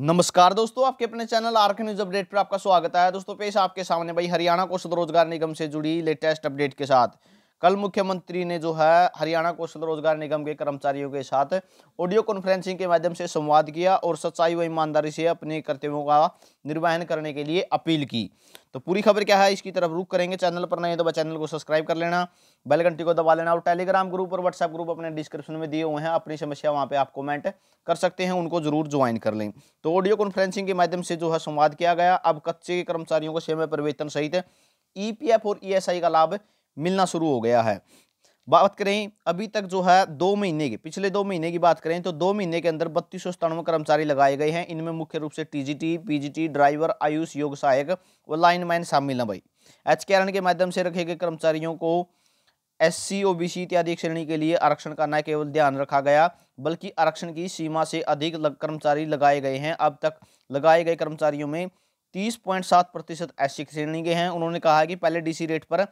नमस्कार दोस्तों आपके अपने चैनल आरके न्यूज अपडेट पर आपका स्वागत है दोस्तों पेश आपके सामने भाई हरियाणा को रोजगार निगम से जुड़ी लेटेस्ट अपडेट के साथ कल मुख्यमंत्री ने जो है हरियाणा कौशल रोजगार निगम के कर्मचारियों के साथ ऑडियो कॉन्फ्रेंसिंग के माध्यम से संवाद किया और सच्चाई व ईमानदारी से अपने कर्तव्यों का निर्वहन करने के लिए अपील की तो पूरी खबर क्या है इसकी तरफ रुख करेंगे चैनल पर नहीं तो चैनल को सब्सक्राइब कर लेना बेल घंटी को दबा लेना और टेलीग्राम ग्रुप और व्हाट्सएप ग्रुप अपने डिस्क्रिप्शन में दिए हुए हैं अपनी समस्या वहाँ पर आप कॉमेंट कर सकते हैं उनको जरूर ज्वाइन कर लें तो ऑडियो कॉन्फ्रेंसिंग के माध्यम से जो है संवाद किया गया अब कच्चे कर्मचारियों को सेवा पर सहित ईपीएफ e और ईएसआई e का लाभ मिलना शुरू हो गया है बात करें अभी तक जो है दो महीने की पिछले दो महीने की बात करें तो दो महीने के अंदर बत्तीस सौ सतानवे कर्मचारी लगाए गए हैं इनमें मुख्य रूप से टीजीटी, पीजीटी, ड्राइवर आयुष योग सहायक व लाइनमैन शामिल हैं भाई एच के के माध्यम से रखे गए कर्मचारियों को एससी ओबीसी सी इत्यादि श्रेणी के लिए आरक्षण का न केवल ध्यान रखा गया बल्कि आरक्षण की सीमा से अधिक लग, कर्मचारी लगाए गए हैं अब तक लगाए गए कर्मचारियों में तीस पॉइंट सात प्रतिशत ऐसी श्रेणी के हैं उन्होंने कहा कि पहले डीसी रेट पर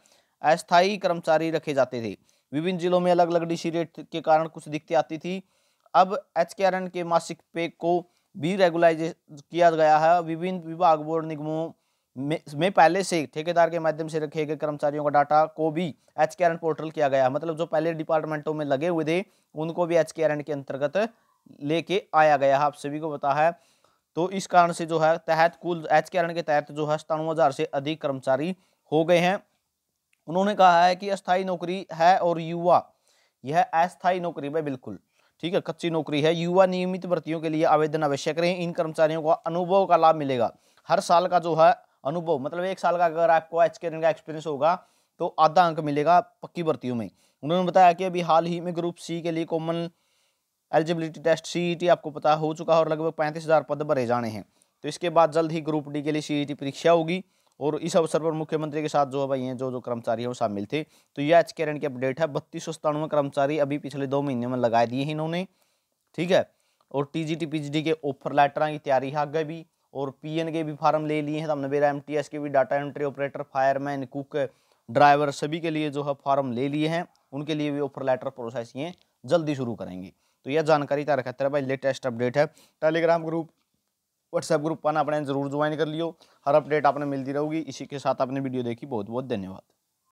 अस्थायी कर्मचारी रखे जाते थे विभिन्न जिलों में अलग अलग डीसी रेट के कारण कुछ दिक्कतें आती थी अब एच के मासिक पे को भी रेगुलाइज किया गया है विभिन्न विभाग बोर्ड निगमों में, पहले से ठेकेदार के माध्यम से रखे गए कर्मचारियों का डाटा को भी एच के पोर्टल किया गया मतलब जो पहले डिपार्टमेंटों में लगे हुए थे उनको भी एच के के अंतर्गत लेके आया गया है आप सभी को पता है तो इस कारण से जो है तहत कुल एच के के तहत जो है सतानवे से अधिक कर्मचारी हो गए हैं उन्होंने कहा है कि अस्थाई नौकरी है और युवा यह अस्थायी नौकरी में बिल्कुल ठीक है कच्ची नौकरी है युवा नियमित भर्तियों के लिए आवेदन आवश्यक करें इन कर्मचारियों को अनुभव का लाभ मिलेगा हर साल का जो है अनुभव मतलब एक साल का अगर आपको एच के का एक्सपीरियंस होगा तो आधा अंक मिलेगा पक्की भर्तियों में उन्होंने बताया कि अभी हाल ही में ग्रुप सी के लिए कॉमन एलिजिबिलिटी टेस्ट सी आपको पता हो चुका है और लगभग पैंतीस हज़ार पद भरे जाने हैं तो इसके बाद जल्द ही ग्रुप डी के लिए सी e परीक्षा होगी और इस अवसर पर मुख्यमंत्री के साथ जो है भाई हैं जो जो कर्मचारी हैं वो शामिल थे तो ये आज के रन की अपडेट है बत्तीस सौ सत्तानवे कर्मचारी अभी पिछले दो महीने में लगाए दिए हैं इन्होंने ठीक है और T G T P G D के ऑफर लेटर की तैयारी है आगे भी और पी एन के भी फार्म ले लिए हैं तो हमने एम टी एस के भी data entry operator fireman cook driver सभी के लिए जो है फार्म ले लिए हैं उनके लिए भी ऑफर लेटर प्रोसेस ये जल्दी शुरू करेंगे तो यह जानकारी तैयार रखा तेरा भाई लेटेस्ट अपडेट है टेलीग्राम ग्रुप व्हाट्सएप ग्रुप पर अपने जरूर ज्वाइन कर लियो हर अपडेट आपने मिलती रहेगी इसी के साथ आपने वीडियो देखी बहुत बहुत धन्यवाद